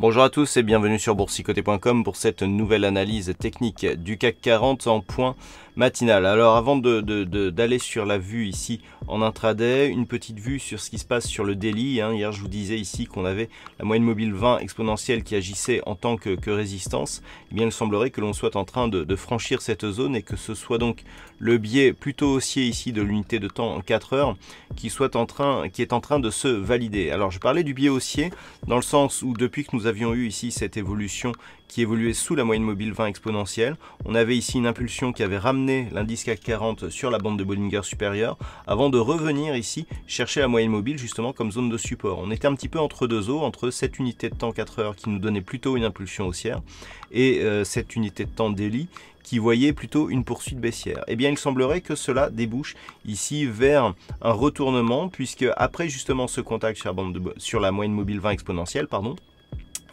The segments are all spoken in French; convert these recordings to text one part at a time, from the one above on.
Bonjour à tous et bienvenue sur boursicoté.com pour cette nouvelle analyse technique du CAC 40 en point matinal. Alors avant d'aller sur la vue ici en intraday, une petite vue sur ce qui se passe sur le daily. Hein. Hier je vous disais ici qu'on avait la moyenne mobile 20 exponentielle qui agissait en tant que, résistance. Eh bien il semblerait que l'on soit en train de, franchir cette zone et que ce soit donc le biais plutôt haussier ici de l'unité de temps en 4 heures qui, soit en train, qui est en train de se valider. Alors je parlais du biais haussier dans le sens où depuis que nous avions eu ici cette évolution qui évoluait sous la moyenne mobile 20 exponentielle. On avait ici une impulsion qui avait ramené l'indice CAC 40 sur la bande de Bollinger supérieure avant de revenir ici chercher la moyenne mobile justement comme zone de support. On était un petit peu entre deux eaux, entre cette unité de temps 4 heures qui nous donnait plutôt une impulsion haussière et euh, cette unité de temps daily qui voyait plutôt une poursuite baissière. Eh bien, il semblerait que cela débouche ici vers un retournement, puisque après justement ce contact sur la, bande sur la moyenne mobile 20 exponentielle, pardon,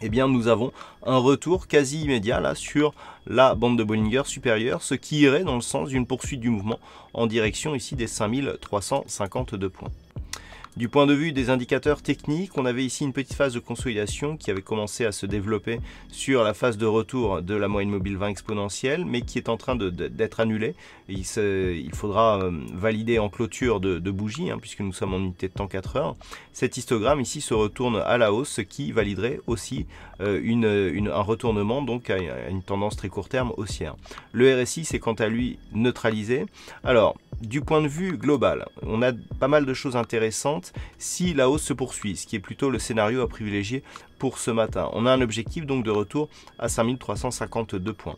eh bien nous avons un retour quasi immédiat là sur la bande de Bollinger supérieure, ce qui irait dans le sens d'une poursuite du mouvement en direction ici des 5352 points. Du point de vue des indicateurs techniques, on avait ici une petite phase de consolidation qui avait commencé à se développer sur la phase de retour de la moyenne mobile 20 exponentielle, mais qui est en train d'être annulée. Il, faudra euh, valider en clôture de, bougie, hein, puisque nous sommes en unité de temps 4 heures. Cet histogramme ici se retourne à la hausse, ce qui validerait aussi euh, un retournement donc à une tendance très court terme haussière. Le RSI, c'est quant à lui neutralisé. Alors, du point de vue global, on a pas mal de choses intéressantes si la hausse se poursuit, ce qui est plutôt le scénario à privilégier pour ce matin. On a un objectif donc de retour à 5352 points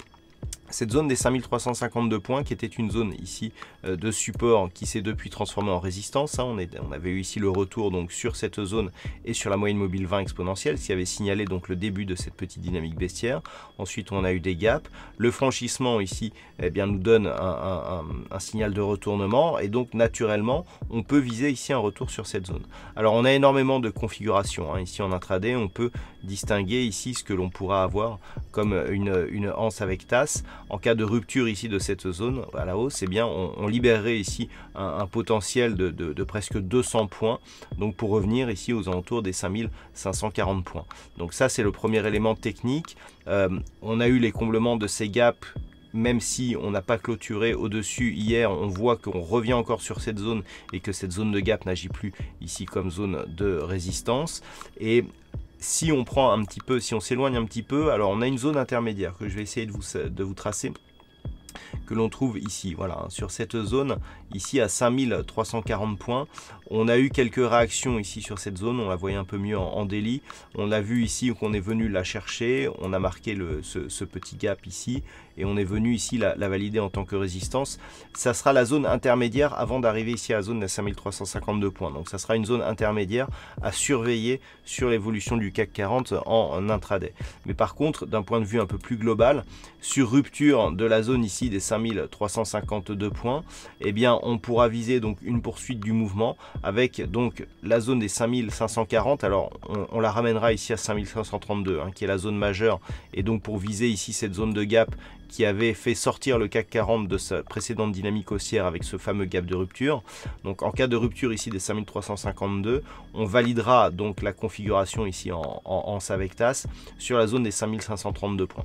cette zone des 5352 points qui était une zone ici euh, de support qui s'est depuis transformée en résistance. Hein. On, avait eu ici le retour donc sur cette zone et sur la moyenne mobile 20 exponentielle, ce qui avait signalé donc le début de cette petite dynamique bestiaire. Ensuite on a eu des gaps. Le franchissement ici eh bien, nous donne un, signal de retournement et donc naturellement on peut viser ici un retour sur cette zone. Alors on a énormément de configurations. Hein, ici en intraday on peut distinguer ici ce que l'on pourra avoir comme une, une anse avec tasse en cas de rupture ici de cette zone à la hausse, eh bien, on, libérerait ici un, potentiel de, presque 200 points, donc pour revenir ici aux alentours des 5540 points. Donc ça, c'est le premier élément technique. Euh, on a eu les comblements de ces gaps même si on n'a pas clôturé au-dessus hier, on voit qu'on revient encore sur cette zone et que cette zone de gap n'agit plus ici comme zone de résistance. Et si on prend un petit peu, si on s'éloigne un petit peu, alors on a une zone intermédiaire que je vais essayer de vous, de vous tracer que l'on trouve ici. Voilà, hein. sur cette zone, ici à 5340 points, on a eu quelques réactions ici sur cette zone, on la voyait un peu mieux en, délit. On a vu ici qu'on est venu la chercher, on a marqué ce, petit gap ici et on est venu ici la, valider en tant que résistance. Ça sera la zone intermédiaire avant d'arriver ici à la zone à 5352 points. Donc ça sera une zone intermédiaire à surveiller sur l'évolution du CAC 40 en intraday. Mais par contre, d'un point de vue un peu plus global, sur rupture de la zone ici des 5352 points, eh bien on pourra viser donc une poursuite du mouvement avec donc la zone des 5540. Alors on, la ramènera ici à 5532 hein, qui est la zone majeure et donc pour viser ici cette zone de gap qui avait fait sortir le CAC 40 de sa précédente dynamique haussière avec ce fameux gap de rupture. Donc en cas de rupture ici des 5352, on validera donc la configuration ici en, en, en Savectas sur la zone des 5532 points.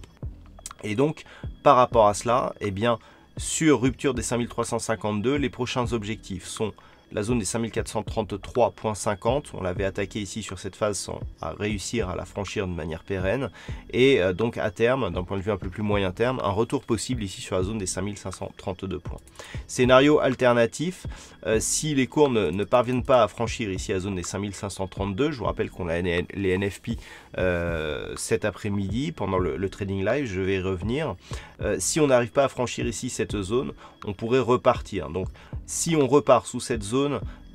Et donc, par rapport à cela, eh bien, sur rupture des 5352, les prochains objectifs sont la zone des 5433.50, on l'avait attaqué ici sur cette phase sans réussir à la franchir de manière pérenne. Et euh, donc à terme, d'un point de vue un peu plus moyen terme, un retour possible ici sur la zone des 5532 points. Scénario alternatif, euh, si les cours ne, parviennent pas à franchir ici la zone des 5532, je vous rappelle qu'on a les NFP euh, cet après-midi pendant le, trading live, je vais revenir. si on n'arrive pas à franchir ici cette zone, on pourrait repartir. Donc si on repart sous cette zone,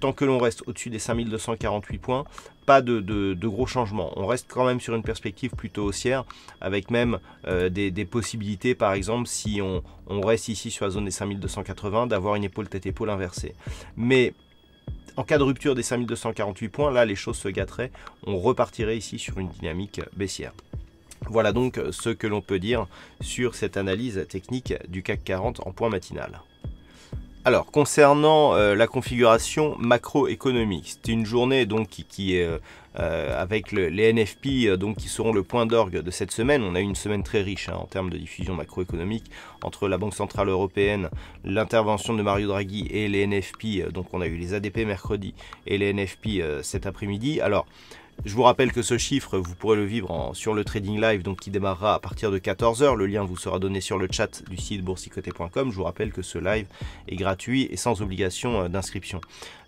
tant que l'on reste au-dessus des 5248 points, pas de, gros changements. On reste quand même sur une perspective plutôt haussière, avec même euh, des, possibilités, par exemple, si on, on, reste ici sur la zone des 5280, d'avoir une épaule tête-épaule inversée. Mais en cas de rupture des 5248 points, là, les choses se gâteraient. On repartirait ici sur une dynamique baissière. Voilà donc euh, ce que l'on peut dire sur cette analyse technique du CAC 40 en point matinal. Alors, concernant euh, la configuration macroéconomique, c'est une journée donc qui, est euh, euh, avec les NFP donc, qui seront le point d'orgue de cette semaine. On a eu une semaine très riche hein, en termes de diffusion macroéconomique entre la Banque Centrale Européenne, l'intervention de Mario Draghi et les NFP. Donc on a eu les ADP mercredi et les NFP cet après-midi. Alors je vous rappelle que ce chiffre, vous pourrez le vivre sur le Trading Live, donc qui démarrera à partir de 14h. Le lien vous sera donné sur le chat du site boursicoté.com. Je vous rappelle que ce live est gratuit et sans obligation euh, d'inscription.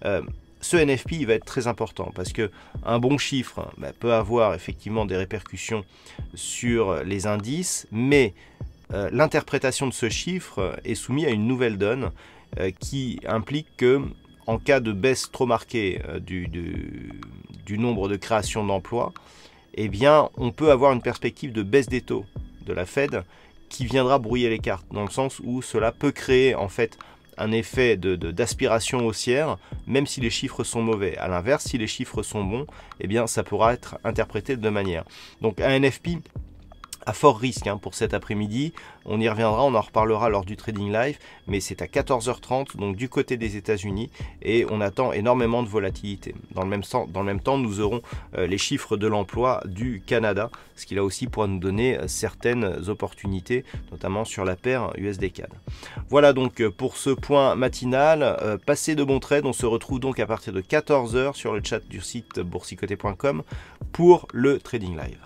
Euh, ce NFP va être très important parce que un bon chiffre bah, peut avoir effectivement des répercussions sur les indices, mais euh, l'interprétation de ce chiffre est soumise à une nouvelle donne qui implique que en cas de baisse trop marquée euh, du, nombre de créations d'emplois, eh bien, on peut avoir une perspective de baisse des taux de la Fed qui viendra brouiller les cartes, dans le sens où cela peut créer en fait un effet d'aspiration de, haussière, même si les chiffres sont mauvais. À l'inverse, si les chiffres sont bons, eh bien, ça pourra être interprété de manière. Donc, un NFP à fort risque hein, pour cet après-midi. On y reviendra, on en reparlera lors du Trading Live, mais c'est à 14h30, donc du côté des États-Unis, et on attend énormément de volatilité. Dans le même, temps, dans le même temps nous aurons euh, les chiffres de l'emploi du Canada, ce qui là aussi pourra nous donner euh, certaines opportunités, notamment sur la paire USD-CAD. Voilà donc euh, pour ce point matinal. passez de bons trades, on se retrouve donc à partir de 14h sur le chat du site boursicoté.com pour le Trading Live.